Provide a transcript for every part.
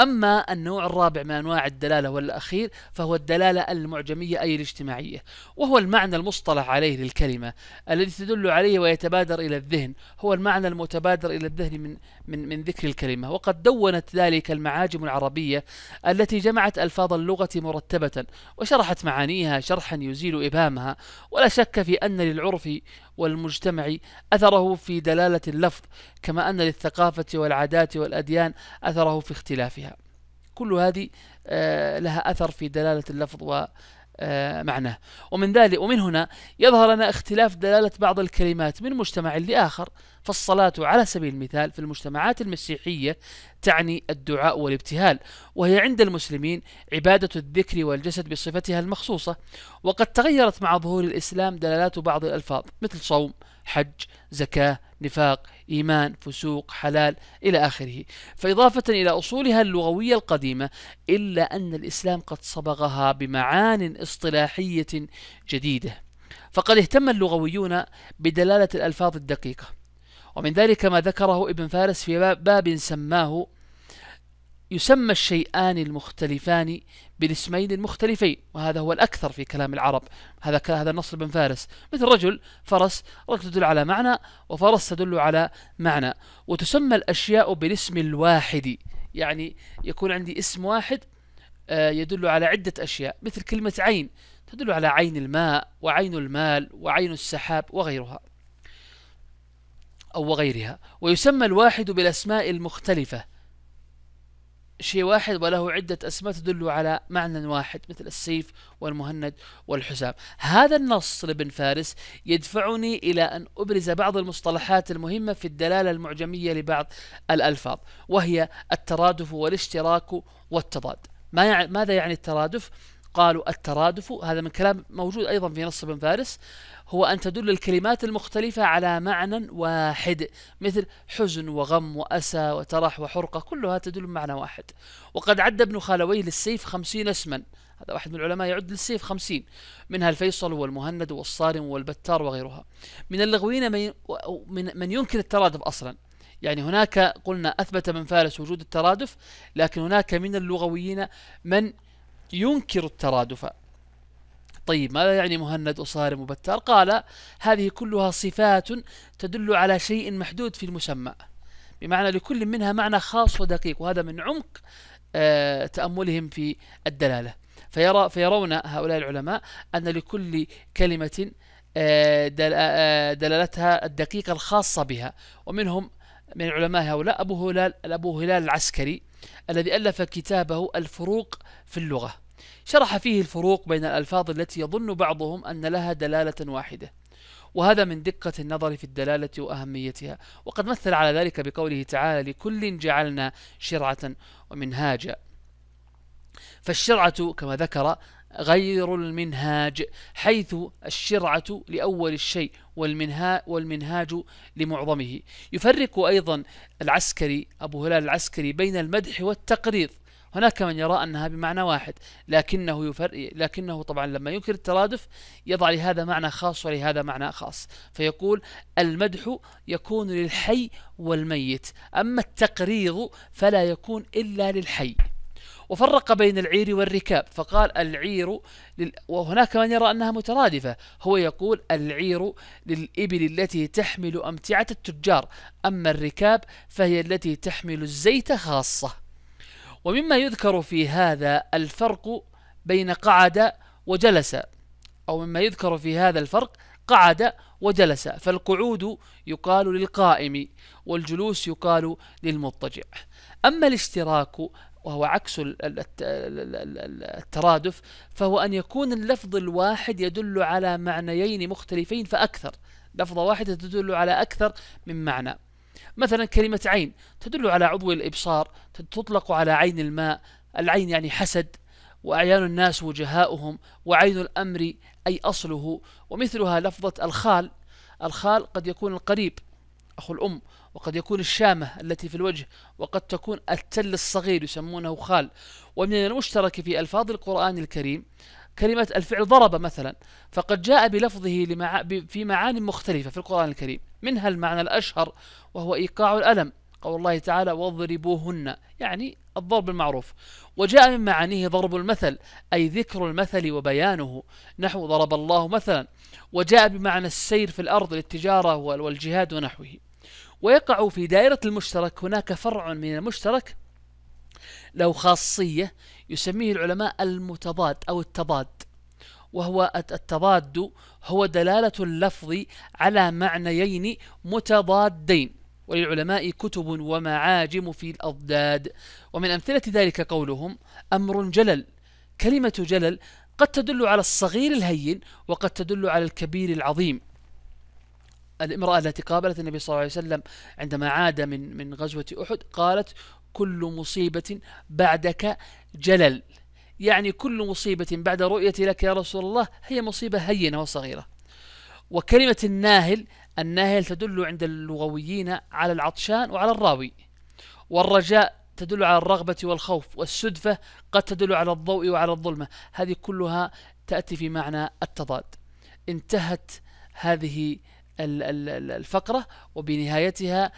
أما النوع الرابع من أنواع الدلالة والأخير فهو الدلالة المعجمية أي الاجتماعية وهو المعنى المصطلح عليه للكلمة الذي تدل عليه ويتبادر إلى الذهن هو المعنى المتبادر إلى الذهن من, من, من ذكر الكلمة وقد دونت ذلك المعاجم العربية التي جمعت ألفاظ اللغة مرتبة وشرحت معانيها شرحا يزيل إبهامها ولا شك في أن للعرف والمجتمع أثره في دلالة اللفظ كما أن للثقافة والعادات والأديان أثره في اختلافها كل هذه آه، لها أثر في دلالة اللفظ آه، معناه ومن ذلك ومن هنا يظهر لنا اختلاف دلالة بعض الكلمات من مجتمع لآخر فالصلاة على سبيل المثال في المجتمعات المسيحية تعني الدعاء والابتهال وهي عند المسلمين عبادة الذكر والجسد بصفتها المخصوصة وقد تغيرت مع ظهور الإسلام دلالات بعض الألفاظ مثل صوم حج زكاة نفاق إيمان فسوق حلال إلى آخره فإضافة إلى أصولها اللغوية القديمة إلا أن الإسلام قد صبغها بمعان اصطلاحية جديدة فقد اهتم اللغويون بدلالة الألفاظ الدقيقة ومن ذلك ما ذكره ابن فارس في باب سماه يسمى الشيئان المختلفان بالاسمين المختلفين وهذا هو الأكثر في كلام العرب هذا هذا النصر بن فارس مثل رجل فرس رجل تدل على معنى وفرس تدل على معنى وتسمى الأشياء بالاسم الواحد يعني يكون عندي اسم واحد آه، يدل على عدة أشياء مثل كلمة عين تدل على عين الماء وعين المال وعين السحاب وغيرها أو وغيرها ويسمى الواحد بالأسماء المختلفة شيء واحد وله عدة أسماء تدل على معنى واحد مثل السيف والمهند والحزام هذا النص لابن فارس يدفعني إلى أن أبرز بعض المصطلحات المهمة في الدلالة المعجمية لبعض الألفاظ وهي الترادف والاشتراك والتضاد ما ماذا يعني الترادف؟ قالوا الترادف هذا من كلام موجود أيضا في نص ابن فارس هو أن تدل الكلمات المختلفة على معنى واحد مثل حزن وغم وأسى وترح وحرقة كلها تدل معنى واحد وقد عد ابن خالويه للسيف خمسين اسما هذا واحد من العلماء يعد للسيف خمسين منها الفيصل والمهند والصارم والبتار وغيرها من اللغويين من, من ينكر الترادف أصلا يعني هناك قلنا أثبت من فارس وجود الترادف لكن هناك من اللغويين من ينكر الترادف طيب ماذا يعني مهند وصارم وبتار قال هذه كلها صفات تدل على شيء محدود في المسمى بمعنى لكل منها معنى خاص ودقيق وهذا من عمق آه، تأملهم في الدلالة فيرى فيرون هؤلاء العلماء أن لكل كلمة آه، آه، دلالتها الدقيقة الخاصة بها ومنهم من العلماء هؤلاء أبو هلال أبو هلال العسكري الذي ألف كتابه الفروق في اللغة شرح فيه الفروق بين الألفاظ التي يظن بعضهم أن لها دلالة واحدة وهذا من دقة النظر في الدلالة وأهميتها وقد مثل على ذلك بقوله تعالى لكل جعلنا شرعة ومنهاجا فالشرعة كما ذكر غير المنهاج حيث الشرعة لأول الشيء والمنها والمنهاج لمعظمه يفرق أيضا العسكري أبو هلال العسكري بين المدح والتقريض هناك من يرى أنها بمعنى واحد لكنه يفر... لكنه طبعا لما ينكر الترادف يضع لهذا معنى خاص ولهذا معنى خاص فيقول المدح يكون للحي والميت أما التقريض فلا يكون إلا للحي وفرق بين العير والركاب فقال العير لل... وهناك من يرى أنها مترادفة هو يقول العير للإبل التي تحمل أمتعة التجار أما الركاب فهي التي تحمل الزيت خاصة ومما يذكر في هذا الفرق بين قعد وجلس أو مما يذكر في هذا الفرق قعد وجلس فالقعود يقال للقائم والجلوس يقال للمضطجع أما الاشتراك وهو عكس الترادف فهو أن يكون اللفظ الواحد يدل على معنيين مختلفين فأكثر لفظة واحدة تدل على أكثر من معنى مثلا كلمة عين تدل على عضو الإبصار تطلق على عين الماء العين يعني حسد وأعيان الناس وجهاؤهم وعين الأمر أي أصله ومثلها لفظة الخال الخال قد يكون القريب أخو الأم وقد يكون الشامة التي في الوجه وقد تكون التل الصغير يسمونه خال ومن المشترك في ألفاظ القرآن الكريم كلمة الفعل ضرب مثلا فقد جاء بلفظه لمع... في معان مختلفة في القرآن الكريم منها المعنى الأشهر وهو إيقاع الألم قول الله تعالى واضربوهن يعني الضرب المعروف وجاء من معانيه ضرب المثل أي ذكر المثل وبيانه نحو ضرب الله مثلا وجاء بمعنى السير في الأرض للتجارة والجهاد ونحوه ويقع في دائرة المشترك هناك فرع من المشترك له خاصية يسميه العلماء المتضاد أو التضاد وهو التضاد هو دلالة اللفظ على معنيين متضادين وللعلماء كتب ومعاجم في الأضداد ومن أمثلة ذلك قولهم أمر جلل كلمة جلل قد تدل على الصغير الهين وقد تدل على الكبير العظيم الامرأة التي قابلت النبي صلى الله عليه وسلم عندما عاد من من غزوة أحد قالت كل مصيبة بعدك جلل يعني كل مصيبة بعد رؤيتي لك يا رسول الله هي مصيبة هينة وصغيرة وكلمة الناهل الناهل تدل عند اللغويين على العطشان وعلى الراوي والرجاء تدل على الرغبة والخوف والسدفة قد تدل على الضوء وعلى الظلمة هذه كلها تأتي في معنى التضاد انتهت هذه الفقرة وبنهايتها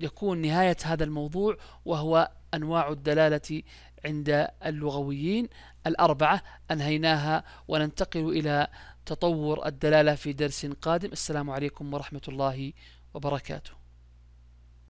يكون نهاية هذا الموضوع وهو أنواع الدلالة عند اللغويين الأربعة أنهيناها وننتقل إلى تطور الدلالة في درس قادم السلام عليكم ورحمة الله وبركاته